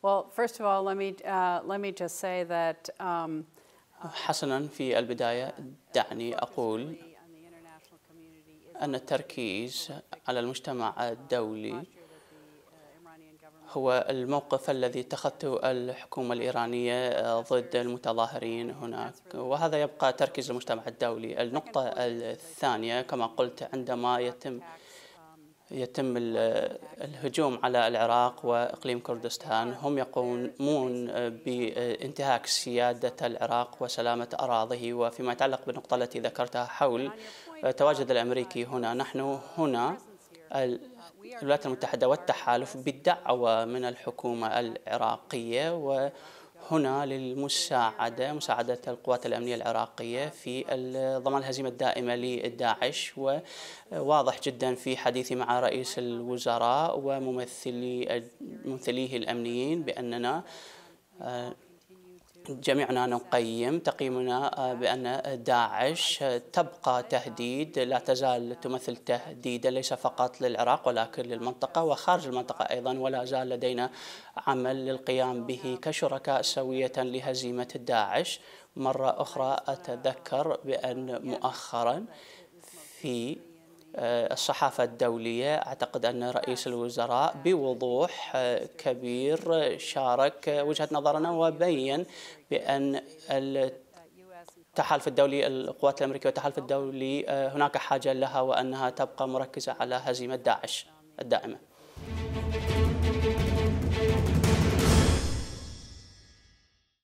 Well, first of all, let me uh, let me just say that. Um, حسنا في البداية uh, دعني أقول أن التركيز على المجتمع الدولي uh, هو الموقف الذي اتخذته الحكومة الإيرانية ضد المتظاهرين هناك وهذا يبقى تركيز المجتمع الدولي النقطة الثانية كما قلت عندما يتم يتم الهجوم على العراق واقليم كردستان هم يقومون بانتهاك سياده العراق وسلامه اراضيه وفيما يتعلق بالنقطه التي ذكرتها حول التواجد الامريكي هنا نحن هنا الولايات المتحده والتحالف بالدعوه من الحكومه العراقيه و هنا للمساعدة مساعدة القوات الأمنية العراقية في ضمان الهزيمة الدائمة لداعش وواضح جدا في حديثي مع رئيس الوزراء وممثلي ممثليه الأمنيين بأننا آه، جميعنا نقيم تقييمنا آه، بأن داعش تبقى تهديد لا تزال تمثل تهديدا ليس فقط للعراق ولكن للمنطقة وخارج المنطقة أيضا ولا زال لدينا عمل للقيام به كشركاء سوية لهزيمة داعش مرة أخرى أتذكر بأن مؤخرا في آه، الصحافة الدولية أعتقد أن رئيس نعم. الوزراء نعم. بوضوح آه، كبير شارك آه، وجهة نظرنا وبين بأن التحالف الدولي القوات الأمريكية والتحالف الدولي هناك حاجة لها وأنها تبقى مركزة على هزيمة داعش الدائمة